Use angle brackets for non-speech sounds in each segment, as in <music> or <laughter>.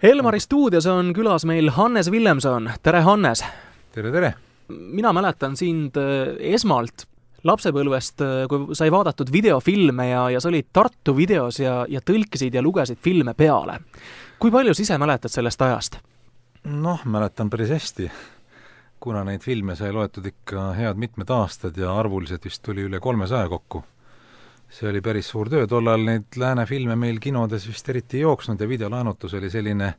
Helmari stuudios on külas meil Hannes Villemson, tere Hannes! tere, tere! mina mäletan sind äh, esmalt lapsepõlvest, äh, kui sai vaadatud videofilme ja, ja sa olid Tartu videos ja, ja tõlkisid ja lugesid filme peale. kui palju sa ise mäletad sellest ajast? noh, mäletan päris hästi, kuna neid filme sai loetud ikka head mitmed aastad ja arvuliselt vist tuli üle kolmesaja kokku see oli päris suur töö, tollal neid lääne filme meil kinodes vist eriti ei jooksnud ja videolaenutus oli selline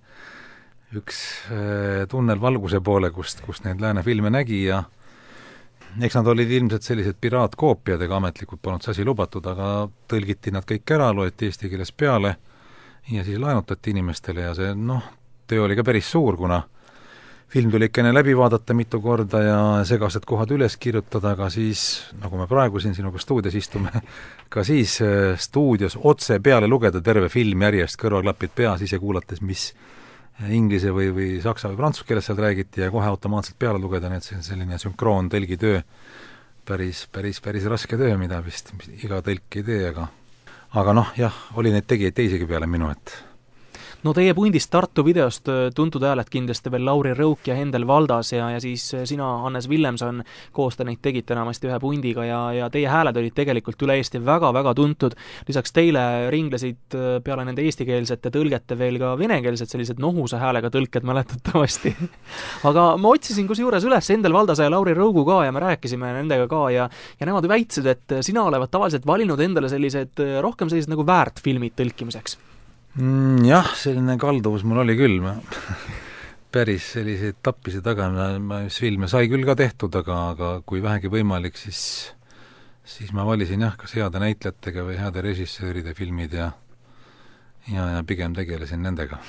üks äh, tunnel valguse poole, kust, kust neid lääne filme nägi ja eks nad olid ilmselt sellised piraatkoopiad, ega ametlikult polnud see asi lubatud, aga tõlgiti nad kõik ära, loeti eesti keeles peale ja siis laenutati inimestele ja see noh, töö oli ka päris suur, kuna äh, film tuli ikka enne läbi vaadata mitu korda ja segased kohad üles kirjutada, aga siis, nagu me praegu siin sinuga stuudios istume, <laughs> ka siis äh, stuudios otse peale lugeda terve film järjest, kõrvaklapid peas, ise kuulates, mis inglise või, või saksa või prantsuse keeles seal räägiti ja kohe automaatselt peale lugeda, nii et see on selline sünkroontõlgitöö, päris, päris, päris raske töö, mida vist iga tõlk ei tee, aga aga noh, jah, oli neid tegijaid teisigi peale minu, et no teie pundist Tartu videost äh, tuntud hääled kindlasti veel Lauri Rõuk ja Hendel Valdas ja, ja siis äh, sina, Hannes Villemson, koos te neid tegite enamasti ühe pundiga ja, ja teie hääled olid tegelikult üle Eesti väga-väga tuntud. lisaks teile ringlesid äh, peale nende eestikeelsete tõlgete veel ka venekeelsed sellised nohuse häälega tõlked mäletatavasti <laughs> aga ma otsisin kusjuures üles Hendel Valdase ja Lauri Rõugu ka ja me rääkisime nendega ka ja ja nemad väitsid, et sina olevat tavaliselt valinud endale sellised rohkem sellised nagu väärtfilmid tõlkimiseks mm,? Jah, selline kalduvus mul oli küll, ma <laughs> päris selliseid tappisi taga, ma, mis filme sai küll ka tehtud, aga, aga kui vähegi võimalik, siis siis ma valisin jah, kas heade näitlejatega või heade režissööride filmid ja ja, ja pigem tegelesin nendega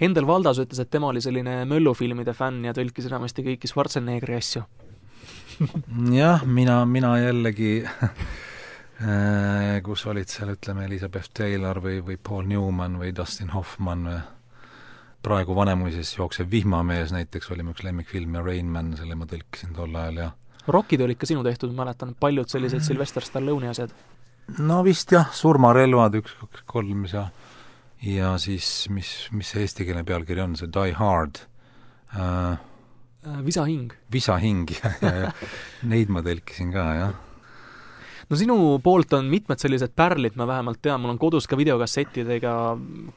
Endel Valdas ütles, et tema oli selline möllufilmide fänn ja tõlkis enamasti kõiki Schwarzeneggeri asju <laughs> jah, mina, mina jällegi <laughs> Äh, kus olid seal ütleme, Elizabeth Taylor või, või Paul Newman või Dustin Hoffman või praegu Vanemuises jooksev vihmamees näiteks oli mu üks lemmikfilm ja Rain Man, selle ma tõlkisin tol ajal ja rokid olid ka sinu tehtud, ma mäletan, paljud sellised mm. Sylvester Stallone'i asjad? no vist jah, surmarelvad üks, kaks, kolm ja ja siis mis, mis see eestikeelne pealkiri on, see Die Hard äh,? äh visahing. visahing, <laughs> jah, ja, ja neid ma tõlkisin ka, jah no sinu poolt on mitmed sellised pärlid, ma vähemalt tean, mul on kodus ka videokassettidega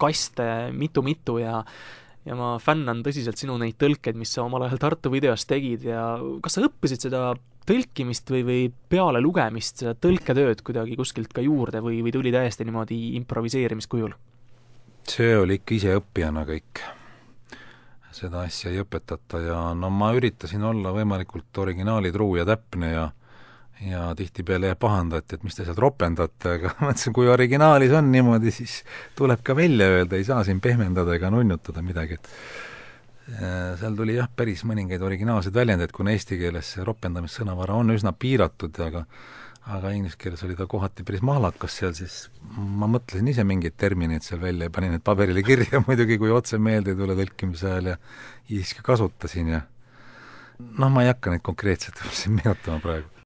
kaste mitu-mitu ja ja ma fännan tõsiselt sinu neid tõlkeid, mis sa omal ajal Tartu videos tegid ja kas sa õppisid seda tõlkimist või, või peale lugemist seda tõlketööd kuidagi kuskilt ka juurde või, või tuli täiesti niimoodi improviseerimiskujul? see oli ikka iseõppijana kõik seda asja ei õpetata ja no ma üritasin olla võimalikult originaalitruu ja täpne ja ja tihtipeale pahandati, et mis te seal ropendate, aga <laughs> ma mõtlesin, kui originaalis on niimoodi, siis tuleb ka välja öelda, ei saa siin pehmendada ega nunnutada midagi, et äh, seal tuli jah, päris mõningaid originaalseid väljendeid, kuna eesti keeles see ropendamissõnavara on üsna piiratud, aga aga inglise keeles oli ta kohati päris mahlakas seal, siis ma mõtlesin ise mingeid termineid seal välja ja panin need paberile kirja <laughs> muidugi, kui otse meelde ei tule tõlkimise ajal ja siis ka kasutasin ja noh, ma ei hakka neid konkreetselt <laughs> siin meenutama praegu